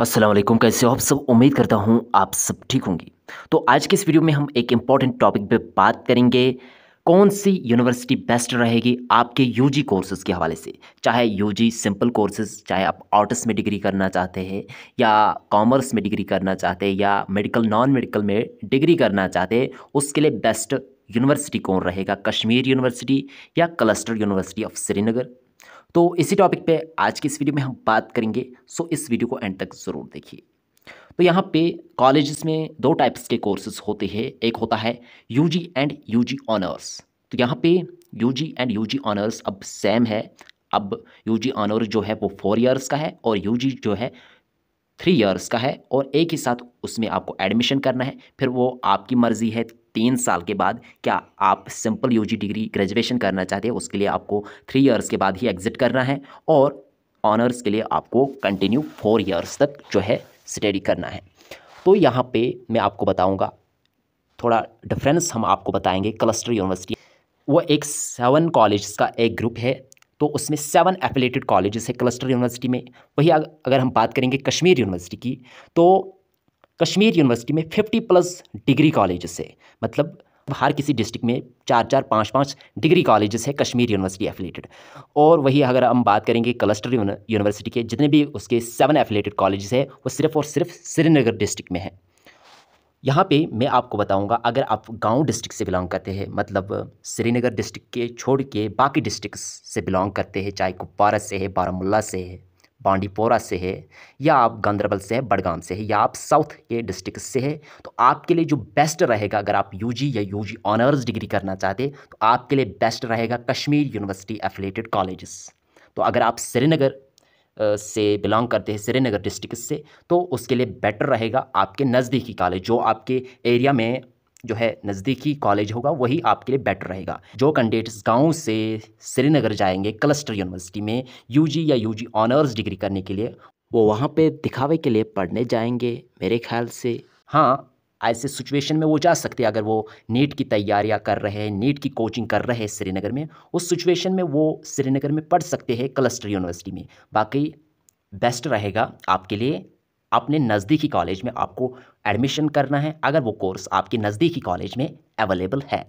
असलम कैसे हो आप सब उम्मीद करता हूँ आप सब ठीक होंगी तो आज के इस वीडियो में हम एक इम्पॉर्टेंट टॉपिक पे बात करेंगे कौन सी यूनिवर्सिटी बेस्ट रहेगी आपके यूजी कोर्सेज़ के हवाले से चाहे यूजी सिंपल कोर्सेज़ चाहे आप आर्ट्स में डिग्री करना चाहते हैं या कॉमर्स में डिग्री करना चाहते हैं या मेडिकल नॉन मेडिकल में डिग्री करना चाहते उसके लिए बेस्ट यूनिवर्सिटी कौन रहेगा कश्मीर यूनिवर्सिटी या क्लस्टर यूनिवर्सिटी ऑफ श्रीनगर तो इसी टॉपिक पे आज की इस वीडियो में हम बात करेंगे सो इस वीडियो को एंड तक ज़रूर देखिए तो यहाँ पे कॉलेजेस में दो टाइप्स के कोर्सेज होते हैं एक होता है यूजी एंड यूजी ऑनर्स तो यहाँ पे यूजी एंड यूजी ऑनर्स अब सेम है अब यूजी ऑनर्स जो है वो फोर ईयर्स का है और यूजी जो है थ्री इयर्स का है और एक ही साथ उसमें आपको एडमिशन करना है फिर वो आपकी मर्ज़ी है तीन साल के बाद क्या आप सिंपल यू डिग्री ग्रेजुएशन करना चाहते हैं उसके लिए आपको थ्री ईयर्स के बाद ही एग्जिट करना है और ऑनर्स के लिए आपको कंटिन्यू फोर ईयर्स तक जो है स्टडी करना है तो यहाँ पे मैं आपको बताऊँगा थोड़ा डिफरेंस हम आपको बताएंगे क्लस्टर यूनिवर्सिटी वह एक सेवन कॉलेज का एक ग्रुप है तो उसमें सेवन एफिलेटेड कॉलेजेस है क्लस्टर यूनिवर्सिटी में वही अगर हम बात करेंगे कश्मीर यूनिवर्सिटी की तो कश्मीर यूनिवर्सिटी में फिफ्टी प्लस डिग्री कॉलेजेस है मतलब हर किसी डिस्ट्रिक्ट में चार चार पाँच पाँच डिग्री कॉलेजेस है कश्मीर यूनिवर्सिटी एफिलेटेड और वही अगर हम बात करेंगे क्लस्टर यूनिवर्सिटी के जितने भी उसके सेवन एफिलेटेड कॉलेजेस है वो सिर्फ और सिर्फ श्रीनगर डिस्ट्रिक्ट में है यहाँ पे मैं आपको बताऊँगा अगर आप गांव डिस्ट्रिक्ट से बिलोंग करते हैं मतलब श्रीनगर डिस्ट्रिक्ट के छोड़ के बाकी डिस्ट्रिक्ट से बिलोंग करते हैं चाहे कुपवारा से है बारामूला से है बांडीपोरा से है या आप गांधरबल से है बड़गाम से है या आप साउथ के डिस्ट्रिक्ट से है तो आपके लिए जो बेस्ट रहेगा अगर आप यूजी या यूजी ऑनर्स डिग्री करना चाहते तो आपके लिए बेस्ट रहेगा कश्मीर यूनिवर्सिटी एफिलेटेड कॉलेजेस तो अगर आप श्रीनगर से बिलोंग करते हैं श्रीनगर डिस्ट्रिक्ट से तो उसके लिए बेटर रहेगा आपके नज़दीकी कॉलेज जो आपके एरिया में जो है नज़दीकी कॉलेज होगा वही आपके लिए बेटर रहेगा जो कैंडिडेट्स गांव से श्रीनगर जाएंगे क्लस्टर यूनिवर्सिटी में यूजी या यूजी ऑनर्स डिग्री करने के लिए वो वहाँ पे दिखावे के लिए पढ़ने जाएंगे मेरे ख्याल से हाँ ऐसे सिचुएशन में वो जा सकते हैं अगर वो नीट की तैयारियाँ कर रहे हैं नीट की कोचिंग कर रहे हैं श्रीनगर में उस सिचुएशन में वो श्रीनगर में पढ़ सकते हैं क्लस्टर यूनिवर्सिटी में बाकी बेस्ट रहेगा आपके लिए अपने नज़दीकी कॉलेज में आपको एडमिशन करना है अगर वो कोर्स आपके नज़दीकी कॉलेज में अवेलेबल है